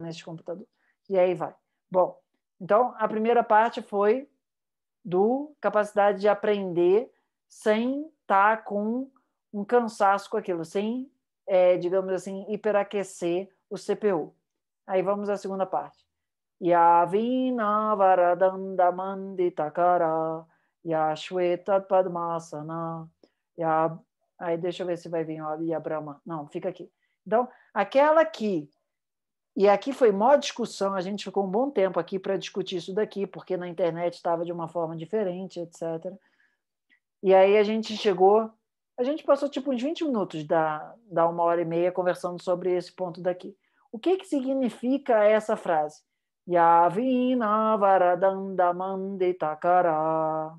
neste computador. E aí vai. Bom, então a primeira parte foi do capacidade de aprender sem estar tá com um cansaço com aquilo, sem, é, digamos assim, hiperaquecer o CPU. Aí vamos à segunda parte. Yavina varadanda manditakara Aí deixa eu ver se vai vir o Brahma. Não, fica aqui. Então, aquela que e aqui foi maior discussão, a gente ficou um bom tempo aqui para discutir isso daqui, porque na internet estava de uma forma diferente, etc. E aí a gente chegou, a gente passou tipo uns 20 minutos da, da uma hora e meia conversando sobre esse ponto daqui. O que, que significa essa frase? Yavina varadandamande takará.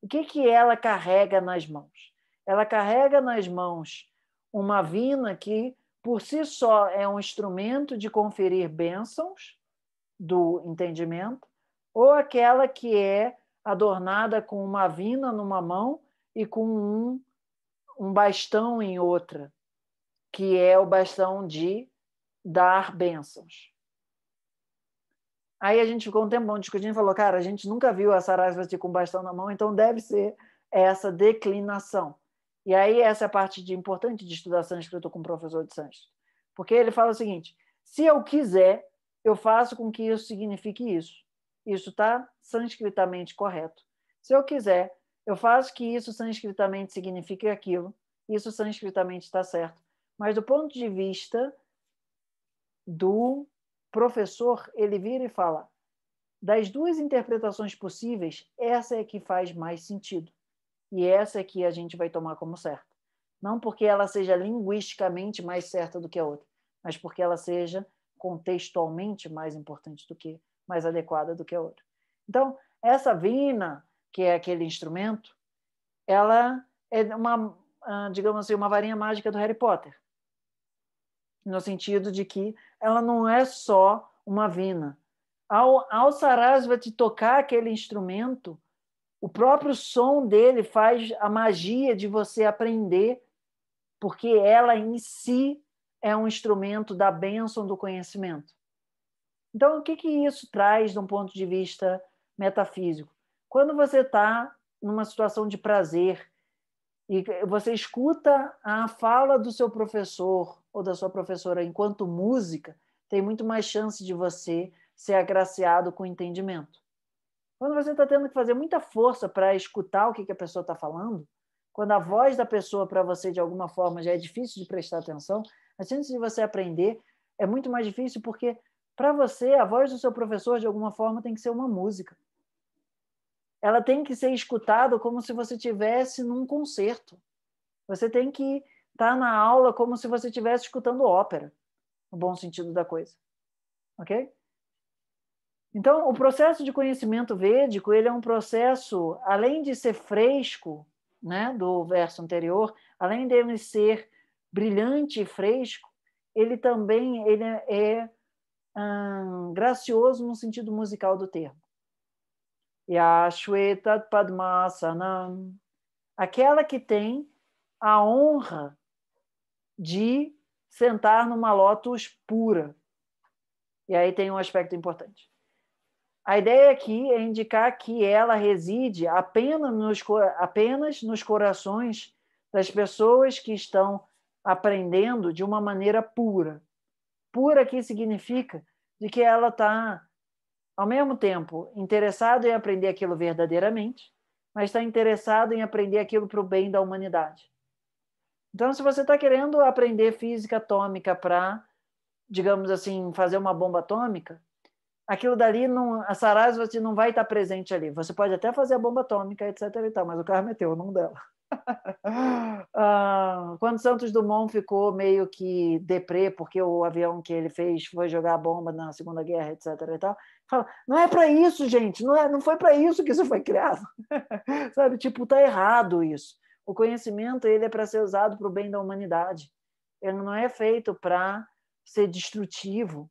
O que, que ela carrega nas mãos? Ela carrega nas mãos uma vina que por si só é um instrumento de conferir bênçãos do entendimento, ou aquela que é adornada com uma vina numa mão e com um, um bastão em outra, que é o bastão de dar bênçãos. Aí a gente ficou um tempão discutindo e falou, cara, a gente nunca viu a Sarasvati com bastão na mão, então deve ser essa declinação. E aí essa é a parte de, importante de estudar sânscrito com o professor de sânscrito. Porque ele fala o seguinte, se eu quiser, eu faço com que isso signifique isso. Isso está sanskritamente correto. Se eu quiser, eu faço que isso sanskritamente signifique aquilo. Isso sanskritamente está certo. Mas do ponto de vista do professor, ele vira e fala: das duas interpretações possíveis, essa é que faz mais sentido. E essa é que a gente vai tomar como certa. Não porque ela seja linguisticamente mais certa do que a outra, mas porque ela seja contextualmente mais importante do que, mais adequada do que a outra. Então, essa vina, que é aquele instrumento, ela é uma, ah, digamos assim, uma varinha mágica do Harry Potter. No sentido de que ela não é só uma vina. Ao, ao Sarasvati tocar aquele instrumento, o próprio som dele faz a magia de você aprender, porque ela em si é um instrumento da bênção do conhecimento. Então, o que, que isso traz de um ponto de vista metafísico? Quando você está numa situação de prazer e você escuta a fala do seu professor ou da sua professora enquanto música, tem muito mais chance de você ser agraciado com entendimento. Quando você está tendo que fazer muita força para escutar o que, que a pessoa está falando, quando a voz da pessoa para você, de alguma forma, já é difícil de prestar atenção, a chance de você aprender é muito mais difícil porque, para você, a voz do seu professor, de alguma forma, tem que ser uma música. Ela tem que ser escutada como se você tivesse num concerto. Você tem que estar tá na aula como se você estivesse escutando ópera, no bom sentido da coisa. Ok? Então, o processo de conhecimento védico ele é um processo, além de ser fresco, né, do verso anterior, além de ser brilhante e fresco, ele também ele é, hum, gracioso no sentido musical do termo. Yashvetat Padmasanam, aquela que tem a honra de sentar numa lótus pura. E aí tem um aspecto importante. A ideia aqui é indicar que ela reside apenas nos, apenas nos corações das pessoas que estão aprendendo de uma maneira pura. Pura aqui significa de que ela está, ao mesmo tempo, interessada em aprender aquilo verdadeiramente, mas está interessada em aprender aquilo para o bem da humanidade. Então, se você está querendo aprender física atômica para, digamos assim, fazer uma bomba atômica, aquilo dali, não, a você não vai estar presente ali. Você pode até fazer a bomba atômica, etc. E tal, mas o carro meteu, não dela. Ah, quando Santos Dumont ficou meio que deprê, porque o avião que ele fez foi jogar a bomba na Segunda Guerra, etc. E tal, fala, não é para isso, gente, não, é, não foi para isso que isso foi criado. Sabe, tipo, tá errado isso. O conhecimento ele é para ser usado para o bem da humanidade. Ele não é feito para ser destrutivo,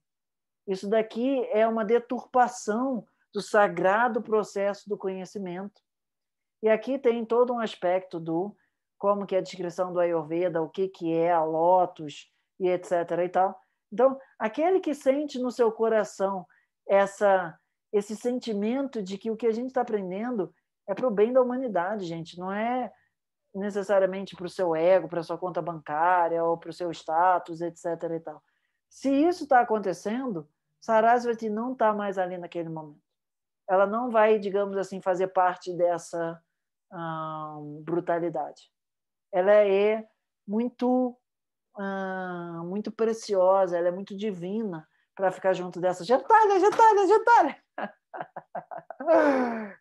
isso daqui é uma deturpação do sagrado processo do conhecimento. E aqui tem todo um aspecto do como que é a descrição do Ayurveda, o que, que é a Lotus e etc. e tal. Então, aquele que sente no seu coração essa esse sentimento de que o que a gente está aprendendo é para o bem da humanidade, gente, não é necessariamente para o seu ego, para sua conta bancária ou para o seu status, etc. E tal. Se isso está acontecendo, Sarasvati não está mais ali naquele momento. Ela não vai, digamos assim, fazer parte dessa hum, brutalidade. Ela é muito, hum, muito preciosa, ela é muito divina para ficar junto dessa gentalha, gentalha, gentalha.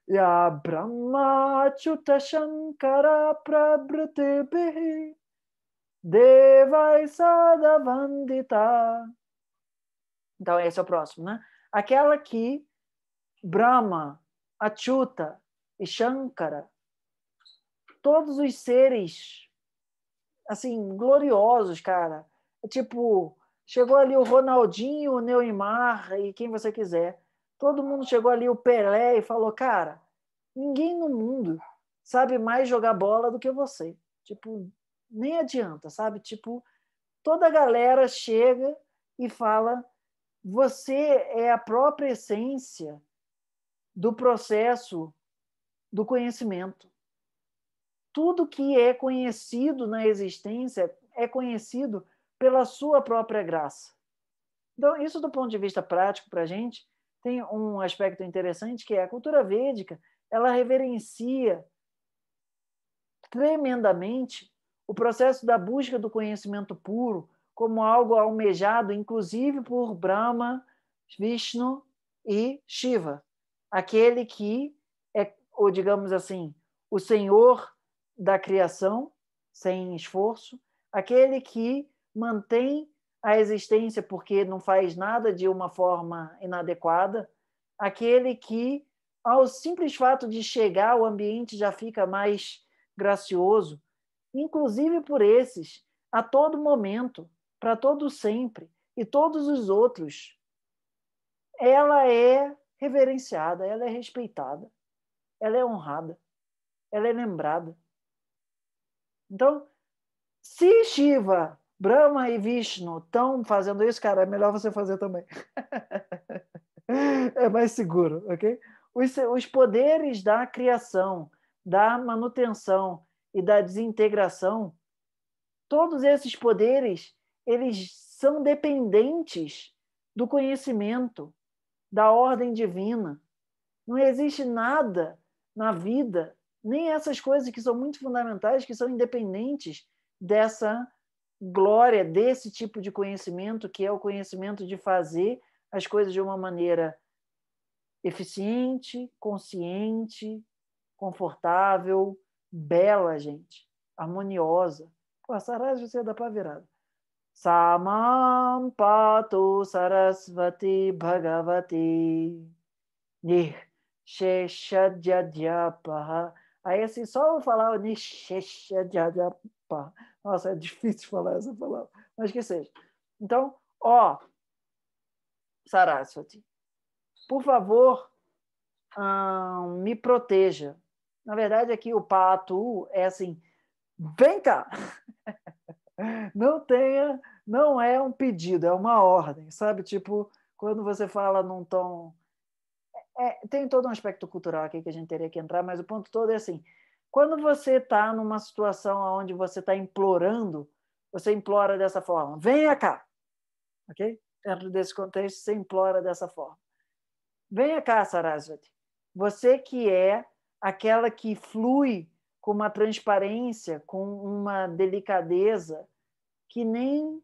Ya Brahma Chuta Shankara Prabhriti Devai então, esse é o próximo, né? Aquela que Brahma, Achyuta e Shankara, todos os seres, assim, gloriosos, cara. É tipo, chegou ali o Ronaldinho, o Neymar e quem você quiser. Todo mundo chegou ali, o Pelé, e falou, cara, ninguém no mundo sabe mais jogar bola do que você. Tipo, nem adianta, sabe? Tipo, toda a galera chega e fala você é a própria essência do processo do conhecimento. Tudo que é conhecido na existência é conhecido pela sua própria graça. Então, isso do ponto de vista prático para a gente tem um aspecto interessante que é a cultura védica, ela reverencia tremendamente o processo da busca do conhecimento puro, como algo almejado, inclusive por Brahma, Vishnu e Shiva, aquele que é, ou digamos assim, o Senhor da criação, sem esforço, aquele que mantém a existência porque não faz nada de uma forma inadequada, aquele que, ao simples fato de chegar, ao ambiente já fica mais gracioso, inclusive por esses, a todo momento para todo sempre e todos os outros, ela é reverenciada, ela é respeitada, ela é honrada, ela é lembrada. Então, se Shiva, Brahma e Vishnu estão fazendo isso, cara, é melhor você fazer também. é mais seguro, ok? Os, os poderes da criação, da manutenção e da desintegração, todos esses poderes eles são dependentes do conhecimento, da ordem divina. Não existe nada na vida, nem essas coisas que são muito fundamentais, que são independentes dessa glória, desse tipo de conhecimento, que é o conhecimento de fazer as coisas de uma maneira eficiente, consciente, confortável, bela, gente, harmoniosa. Pô, a Saraiva você é da pá Samam मां sarasvati bhagavati. Bhagwati Nisheshadyadyapa. Aí, assim, só eu falar o Nisheshadyadyapa. Nossa, é difícil falar essa palavra, mas que seja. Então, ó, Sarasvati. por favor, hum, me proteja. Na verdade, aqui o patu é assim, vem cá, não tenha não é um pedido, é uma ordem, sabe? Tipo, quando você fala num tom. É, é, tem todo um aspecto cultural aqui que a gente teria que entrar, mas o ponto todo é assim: quando você está numa situação onde você está implorando, você implora dessa forma: venha cá, ok? Dentro desse contexto, você implora dessa forma: venha cá, Sarasvati. Você que é aquela que flui com uma transparência, com uma delicadeza que nem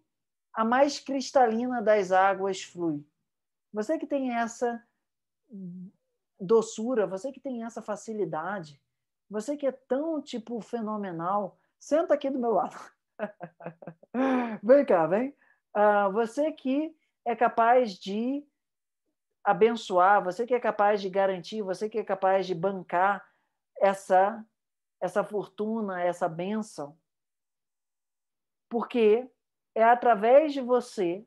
a mais cristalina das águas flui. Você que tem essa doçura, você que tem essa facilidade, você que é tão tipo fenomenal, senta aqui do meu lado. vem cá, vem. Uh, você que é capaz de abençoar, você que é capaz de garantir, você que é capaz de bancar essa essa fortuna, essa bênção. Porque é através de você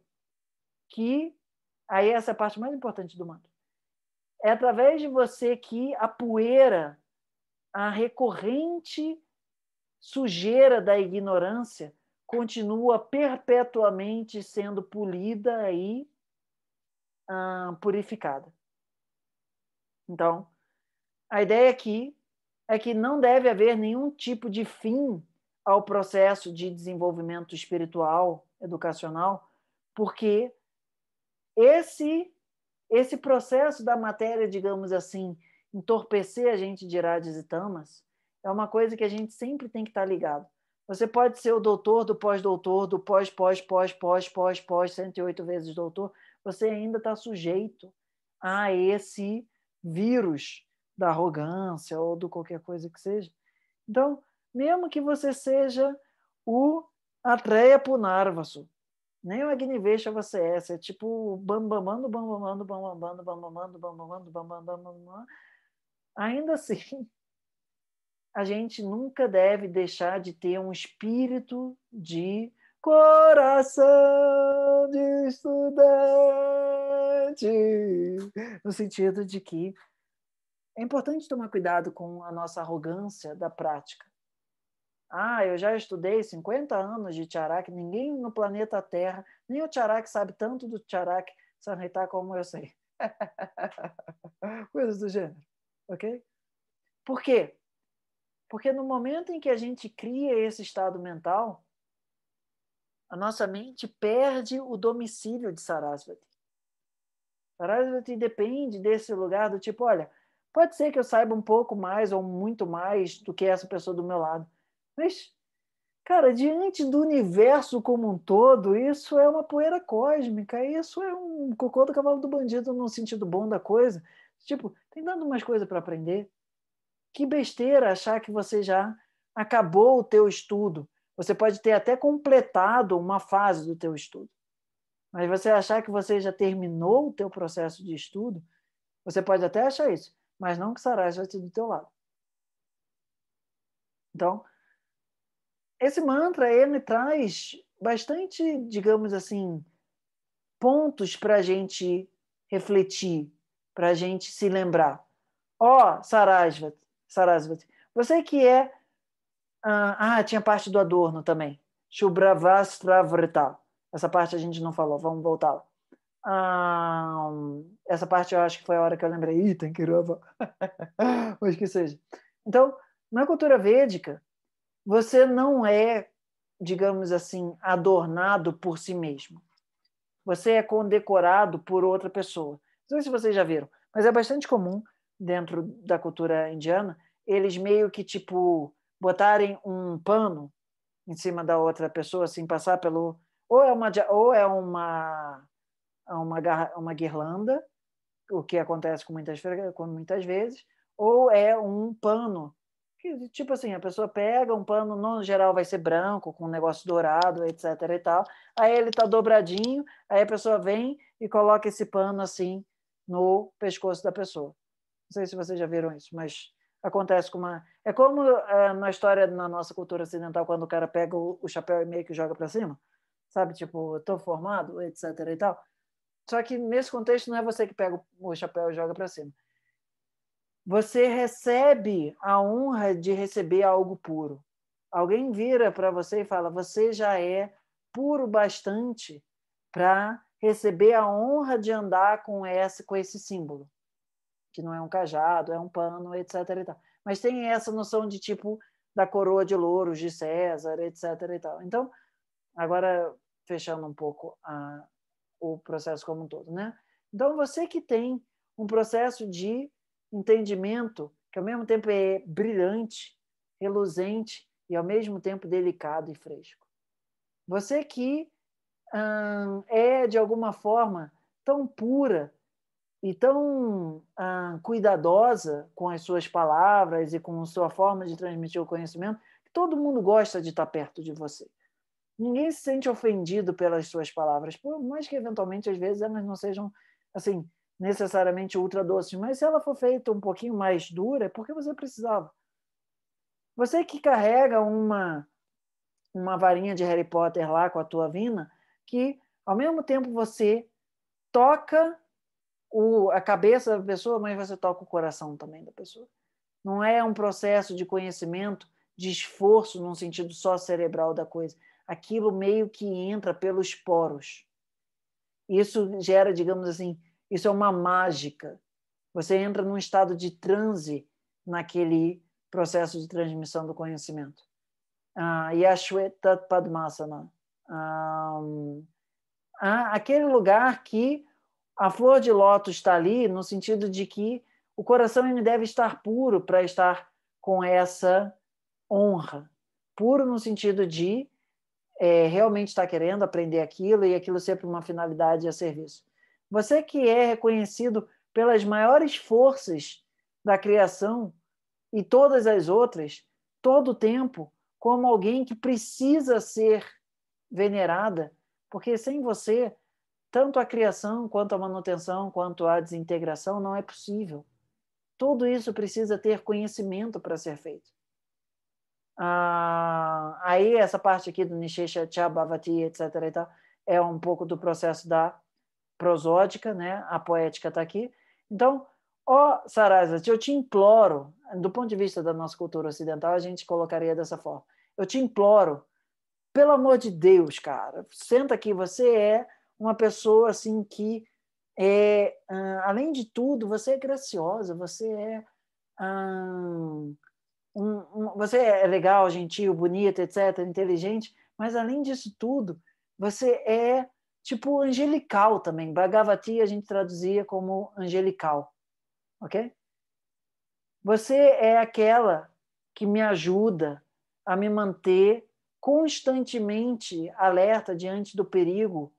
que aí essa é a parte mais importante do mantra. É através de você que a poeira, a recorrente sujeira da ignorância continua perpetuamente sendo polida e ah, purificada. Então, a ideia aqui é que não deve haver nenhum tipo de fim ao processo de desenvolvimento espiritual, educacional, porque esse esse processo da matéria, digamos assim, entorpecer a gente de Irades e Tamas, é uma coisa que a gente sempre tem que estar tá ligado. Você pode ser o doutor do pós-doutor, do pós, pós, pós, pós, pós, pós, 108 vezes doutor, você ainda está sujeito a esse vírus da arrogância ou do qualquer coisa que seja. Então, mesmo que você seja o Atreya Punarvasu. Nem o Agnivesha você é, você é tipo bambamando, bambamando, bambamando, bambamando, bambamando, bambamando, bambamando. Ainda assim, a gente nunca deve deixar de ter um espírito de coração de estudante, no sentido de que é importante tomar cuidado com a nossa arrogância da prática. Ah, eu já estudei 50 anos de Tcharak, ninguém no planeta Terra, nem o Tcharak sabe tanto do Tcharak Sanhita como eu sei. Coisas do gênero, ok? Por quê? Porque no momento em que a gente cria esse estado mental, a nossa mente perde o domicílio de Sarasvati. Sarasvati depende desse lugar do tipo, olha, pode ser que eu saiba um pouco mais ou muito mais do que essa pessoa do meu lado, mas, cara, diante do universo como um todo, isso é uma poeira cósmica, isso é um cocô do cavalo do bandido no sentido bom da coisa. Tipo, tem dando umas coisas para aprender. Que besteira achar que você já acabou o teu estudo. Você pode ter até completado uma fase do teu estudo. Mas você achar que você já terminou o teu processo de estudo, você pode até achar isso, mas não que Sarai vai ter do teu lado. Então, esse mantra ele traz bastante, digamos assim, pontos para a gente refletir, para a gente se lembrar. Ó, oh, Sarasvati, Sarasvati, você que é. Ah, ah, tinha parte do adorno também. Shubravastravrita. Essa parte a gente não falou, vamos voltar lá. Ah, essa parte eu acho que foi a hora que eu lembrei. Ih, tem que gravar. Mas que seja. Então, na cultura védica, você não é, digamos assim, adornado por si mesmo. Você é condecorado por outra pessoa. Não sei se vocês já viram, mas é bastante comum dentro da cultura indiana eles meio que tipo botarem um pano em cima da outra pessoa, assim passar pelo ou é uma ou é uma é uma, uma guirlanda, o que acontece com muitas, com muitas vezes, ou é um pano que, tipo assim, a pessoa pega um pano, no geral vai ser branco, com um negócio dourado, etc e tal. Aí ele tá dobradinho, aí a pessoa vem e coloca esse pano assim no pescoço da pessoa. Não sei se vocês já viram isso, mas acontece com uma. É como é, na história, na nossa cultura ocidental, quando o cara pega o, o chapéu e meio que joga para cima, sabe? Tipo, estou formado, etc. e tal. Só que nesse contexto não é você que pega o chapéu e joga para cima você recebe a honra de receber algo puro. Alguém vira para você e fala: Você já é puro bastante para receber a honra de andar com esse, com esse símbolo, que não é um cajado, é um pano, etc. Mas tem essa noção de tipo da coroa de louros de César, etc. Então, agora fechando um pouco a, o processo como um todo, né? Então, você que tem um processo de entendimento que, ao mesmo tempo, é brilhante, reluzente e, ao mesmo tempo, delicado e fresco. Você que hum, é, de alguma forma, tão pura e tão hum, cuidadosa com as suas palavras e com sua forma de transmitir o conhecimento, que todo mundo gosta de estar perto de você. Ninguém se sente ofendido pelas suas palavras, por mais que eventualmente às vezes elas não sejam assim necessariamente ultra doce, mas se ela for feita um pouquinho mais dura, é porque você precisava. Você que carrega uma uma varinha de Harry Potter lá com a tua vina, que ao mesmo tempo você toca o, a cabeça da pessoa, mas você toca o coração também da pessoa. Não é um processo de conhecimento, de esforço num sentido só cerebral da coisa. Aquilo meio que entra pelos poros. Isso gera, digamos assim, isso é uma mágica. Você entra num estado de transe naquele processo de transmissão do conhecimento. Ah, Yashweta e a Padmasana. aquele lugar que a flor de loto está ali, no sentido de que o coração ele deve estar puro para estar com essa honra. Puro no sentido de é, realmente estar querendo aprender aquilo e aquilo ser para uma finalidade a serviço. Você que é reconhecido pelas maiores forças da criação e todas as outras, todo o tempo, como alguém que precisa ser venerada, porque sem você, tanto a criação, quanto a manutenção, quanto a desintegração não é possível. Tudo isso precisa ter conhecimento para ser feito. Ah, aí essa parte aqui do Nishesha Chabhavati, etc. E tal, é um pouco do processo da prosódica, né? a poética está aqui. Então, ó oh, Saraiva, eu te imploro, do ponto de vista da nossa cultura ocidental, a gente colocaria dessa forma. Eu te imploro, pelo amor de Deus, cara, senta aqui, você é uma pessoa assim que é, ah, além de tudo, você é graciosa, você é ah, um, um, você é legal, gentil, bonita, etc., inteligente, mas além disso tudo, você é tipo angelical também. Bhagavati a gente traduzia como angelical, ok? Você é aquela que me ajuda a me manter constantemente alerta diante do perigo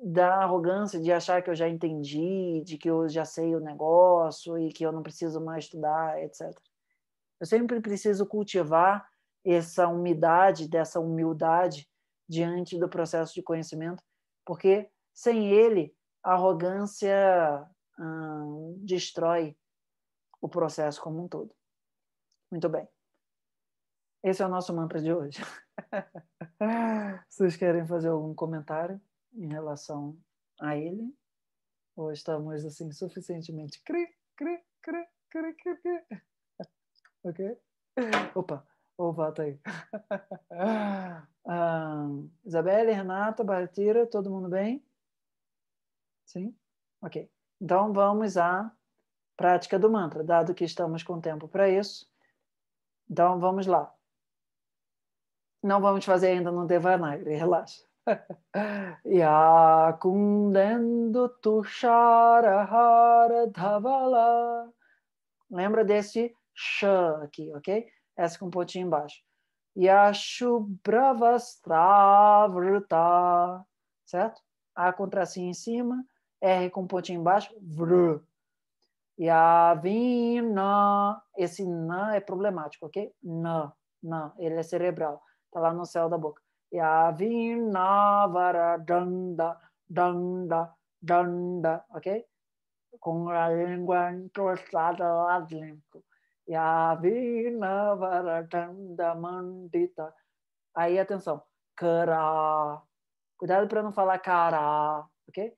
da arrogância de achar que eu já entendi, de que eu já sei o negócio e que eu não preciso mais estudar, etc. Eu sempre preciso cultivar essa umidade, dessa humildade diante do processo de conhecimento porque sem ele, a arrogância hum, destrói o processo como um todo. Muito bem. Esse é o nosso mantra de hoje. Vocês querem fazer algum comentário em relação a ele? Ou estamos assim suficientemente cri, cri, cri, cri, cri, cri. Ok? Opa, vou voltar aí. Isabelle, Renata, Bartira, todo mundo bem? Sim? Ok. Então vamos à prática do mantra, dado que estamos com tempo para isso. Então vamos lá. Não vamos fazer ainda no Devanagari, relaxa. Haradhavala. Lembra desse sh aqui, ok? Essa com um pontinho embaixo. Yashubhravastravrta. Certo? A contracinha em cima, R com pontinho embaixo, vr. Yavina. Esse na é problemático, ok? Na, na, ele é cerebral. Tá lá no céu da boca. Yavinavara danda, danda, danda, ok? Com a língua encostada lá dentro mandita. Aí, atenção. Kara. Cuidado para não falar cara, ok?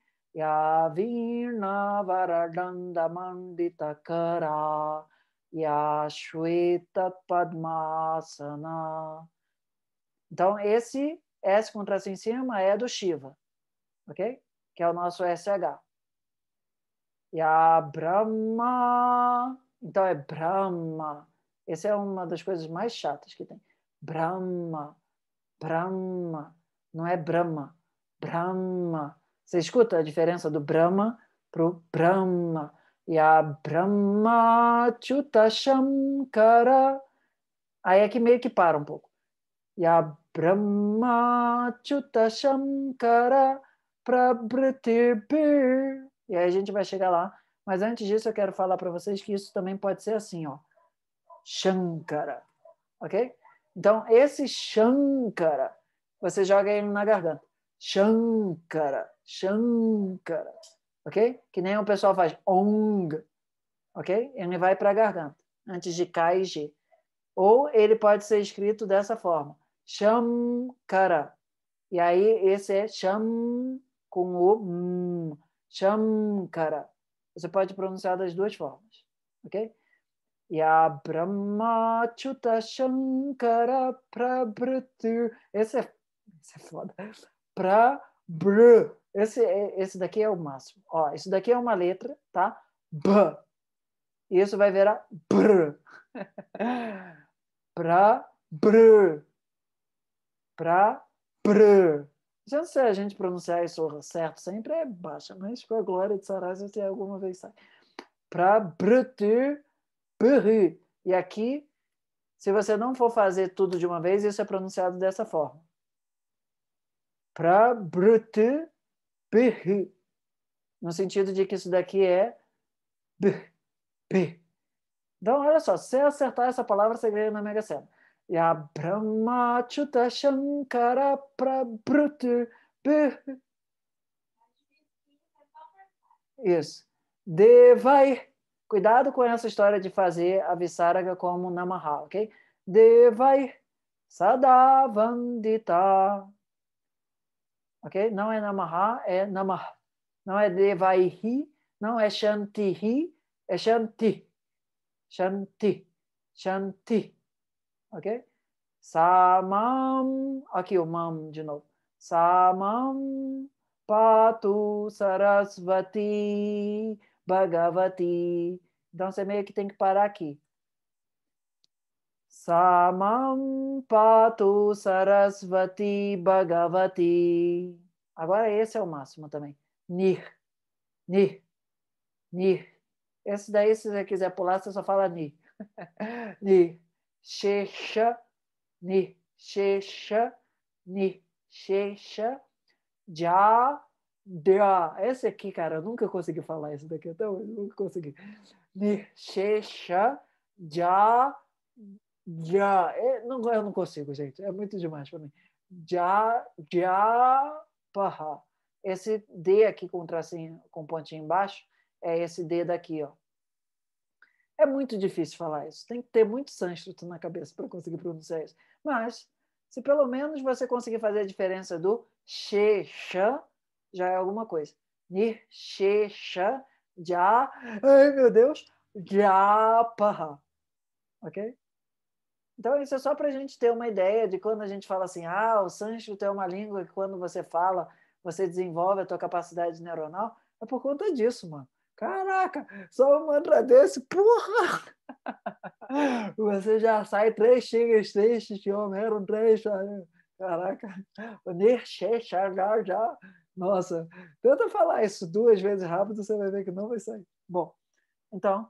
mandita kara. Yashweta Padmasana. Então, esse S com traço em cima é do Shiva, ok? Que é o nosso SH. Yabrahma Brahma então é Brahma. Essa é uma das coisas mais chatas que tem. Brahma, Brahma. Não é Brahma, Brahma. Você escuta a diferença do Brahma para o Brahma. E a Brahma Chuta Shankara. Aí é que meio que para um pouco. E a Brahma Chuta Shankara E aí a gente vai chegar lá mas antes disso, eu quero falar para vocês que isso também pode ser assim, ó. Shankara. Ok? Então, esse Shankara, você joga ele na garganta. Shankara, Shankara. Ok? Que nem o pessoal faz Ong. Ok? Ele vai para a garganta, antes de kaiji Ou ele pode ser escrito dessa forma: Shankara. E aí, esse é Sham com o M. Shankara. Você pode pronunciar das duas formas, ok? E a Chuta Shankara Esse é, esse é foda. Prabr. Esse, é, esse daqui é o máximo. Ó, isso daqui é uma letra, tá? B. E isso vai virar br. pra br. Pra br. Já se a gente pronunciar isso certo sempre é baixa, mas com a glória de Saraz se alguma vez sai. Para brutur peru. E aqui, se você não for fazer tudo de uma vez, isso é pronunciado dessa forma. Para brutur peru. No sentido de que isso daqui é b, b. Então, olha só, se acertar essa palavra, você ganha na Mega Sena. या Pra शंकर प्रभृत Isso. Devai. Cuidado com essa história de fazer a Visaraga como Namaha, ok? Devai sadavandita. Ok? Não é Namaha, é Namah. Não é Devaihi, não é Shantihi, é Shanti. Shanti. Shanti ok? Samam, aqui o mam de novo. Samam patu sarasvati bhagavati. Então você meio que tem que parar aqui. Samam patu sarasvati bhagavati. Agora esse é o máximo também. Nir, nir, nir. Esse daí, se você quiser pular, você só fala ni. ni. Shesha Ni, Shesha Ni, Shesha ah, Ja dia. Esse aqui, cara, eu nunca consegui falar isso daqui até hoje, nunca consegui. Ni, Shesha Ja Ja. Eu não, eu não consigo, gente, é muito demais para mim. Ja Ja Paha. Esse D aqui com tracinho, com pontinho embaixo, é esse D daqui, ó. É muito difícil falar isso. Tem que ter muito sânscrito na cabeça para conseguir pronunciar isso. Mas, se pelo menos você conseguir fazer a diferença do she, sha, já é alguma coisa. Nir, she, sha, já, ai meu Deus, já, paha. Ok? Então, isso é só para a gente ter uma ideia de quando a gente fala assim, ah, o sânscrito é uma língua que quando você fala, você desenvolve a tua capacidade neuronal. É por conta disso, mano. Caraca, só um mantra desse, porra! Você já sai três xingas, três xingas, homero, três. Caraca, já, já. Nossa, tenta falar isso duas vezes rápido, você vai ver que não vai sair. Bom, então,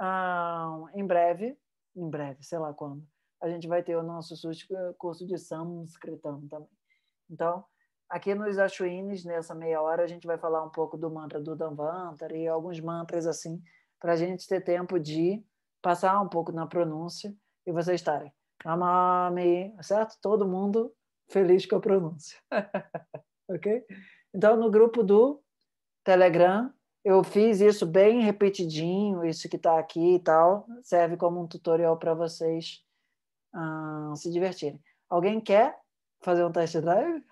um, em breve, em breve, sei lá quando, a gente vai ter o nosso eh, curso de Samskritam também. Então, Aqui nos Ashwines, nessa meia hora, a gente vai falar um pouco do mantra do Dhanvantara e alguns mantras assim, para a gente ter tempo de passar um pouco na pronúncia e vocês estarem. Namami, certo? Todo mundo feliz com a pronúncia. ok? Então, no grupo do Telegram, eu fiz isso bem repetidinho, isso que está aqui e tal, serve como um tutorial para vocês ah, se divertirem. Alguém quer fazer um test drive?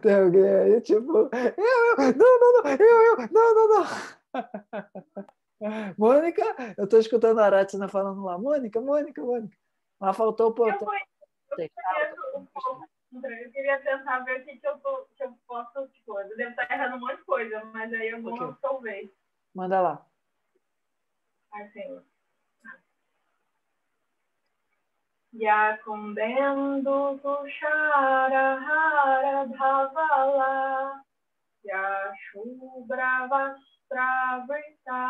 Tem alguém aí, tipo, eu, eu, não, não, não, eu, eu, não, não, não. Mônica, eu tô escutando a Aratina falando lá, Mônica, Mônica, Mônica. Mas faltou o portão. Eu, eu, um pouco, eu queria tentar ver o que, que, eu, tô, que eu posso, tipo, eu devo estar errando um monte de coisa, mas aí eu vou okay. resolver. Manda lá. Ai, e e chara a Yakundendu Tushara Hara Dhavala Yashubra Vastra Vrita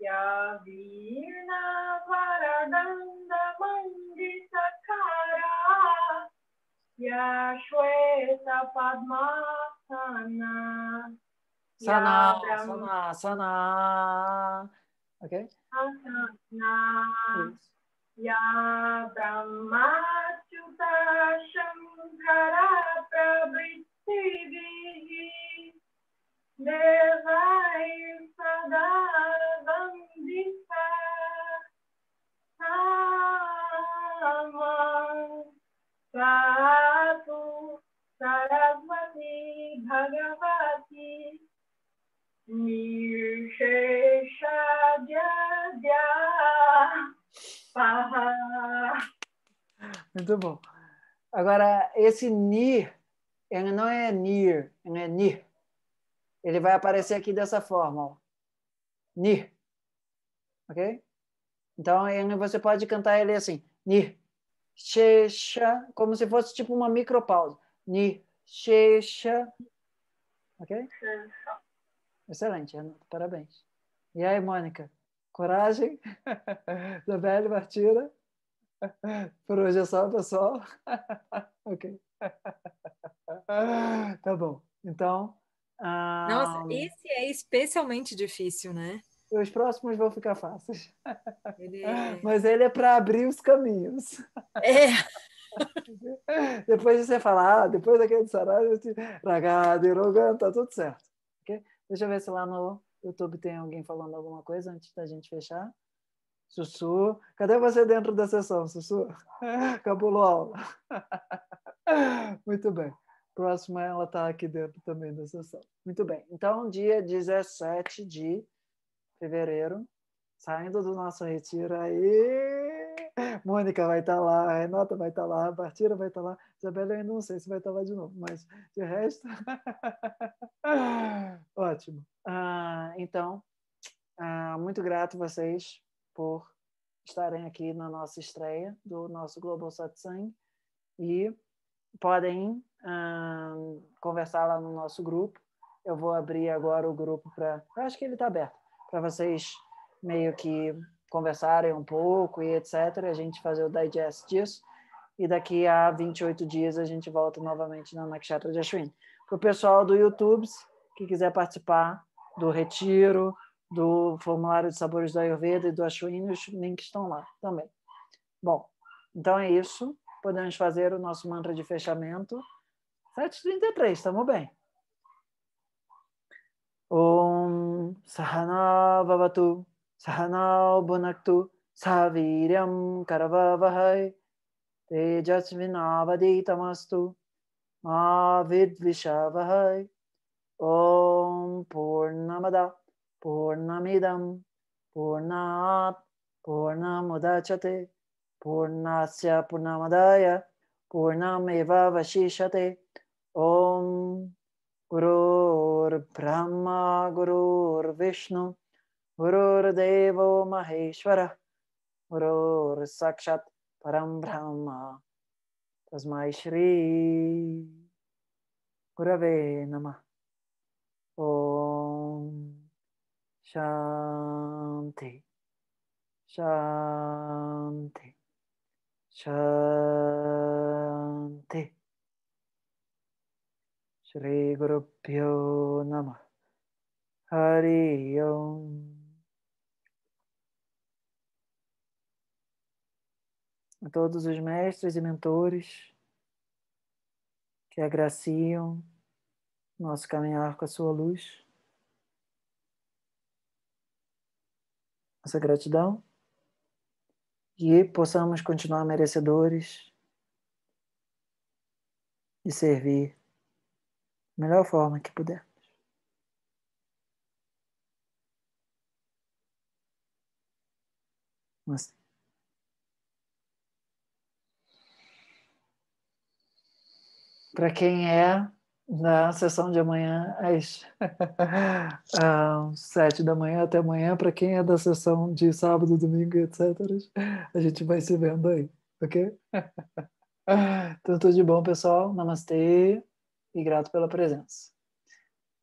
Yavirna Varadanda e a chueta Padmasana Sana, Sana, Sana. Ok? Asana. या ब्रह्माच्युताशङ्करा प्रवृत्तिभिः देवाय सदा वन्दिता सा तु सरस्वती भगव Muito bom. Agora, esse ni, ele não é near, ele é ni. Ele vai aparecer aqui dessa forma, ó. Ok? Então, ele, você pode cantar ele assim, ni Shesha, como se fosse tipo uma micropausa. Ni, shesha. Ok? Excelente, Ana. Parabéns. E aí, Mônica? Coragem da velha partida? Por hoje é só, pessoal. Tá ok. tá bom. Então. Um... Nossa, ah, esse é especialmente difícil, né? Os próximos vão ficar fáceis. Ele é... Mas ele é para abrir os caminhos. É. depois de você falar, ah, depois daquele sarau, te... ragado, erogan, tá tudo certo. Okay? Deixa eu ver se lá no YouTube tem alguém falando alguma coisa antes da gente fechar. Sussu, cadê você dentro da sessão, Sussu? Cabulou aula. Muito bem. Próxima, ela está aqui dentro também da sessão. Muito bem. Então, dia 17 de fevereiro, saindo do nosso retiro aí. Mônica vai estar tá lá, a Renata vai estar tá lá, a Bartira vai estar tá lá, Isabela eu não sei se vai estar tá lá de novo, mas de resto. Ótimo. Ah, então, ah, muito grato vocês por estarem aqui na nossa estreia do nosso Global Satsang e podem ah, conversar lá no nosso grupo. Eu vou abrir agora o grupo para. Acho que ele está aberto, para vocês meio que conversarem um pouco e etc. A gente fazer o digest disso. E daqui a 28 dias a gente volta novamente na Nakshatra de Ashwin. Para o pessoal do YouTube, que quiser participar do retiro, do formulário de sabores da Ayurveda e do Ashwin, os links estão lá também. Bom, então é isso. Podemos fazer o nosso mantra de fechamento. 7h33, estamos bem. Om Sahana Vavatu Sahana Bunaktu Saviryam Karavavahai Tejasvinavaditamastu Ma Om Purnamada पूर्णमिदं पूर्णात् पूर्णमुदचते पूर्णस्य पूर्णमदाय पूर्णमेव वशिष्यते ॐ गुरोर्ब्रह्मा गुरुर्विष्णु गुरुर्देवो महेश्वरः गुरोर्साक्षात् परं ब्रह्म तस्मै श्री गुरवे नमः Shanti, Shanti, Shanti. Shri Guru Pyo Namah. Hari Om. A todos os mestres e mentores que agraciam nosso caminhar com a sua luz. nossa gratidão e possamos continuar merecedores e servir da melhor forma que pudermos. Assim. Para quem é na sessão de amanhã às ah, sete da manhã até amanhã para quem é da sessão de sábado, domingo, etc. A gente vai se vendo aí, ok? então tudo de bom pessoal, namastê e grato pela presença.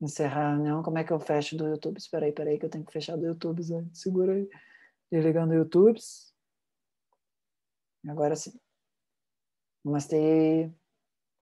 Encerrar não, como é que eu fecho do YouTube? Espera aí, espera aí que eu tenho que fechar do YouTube Segura aí, ligando o YouTube. Agora sim. Namastê.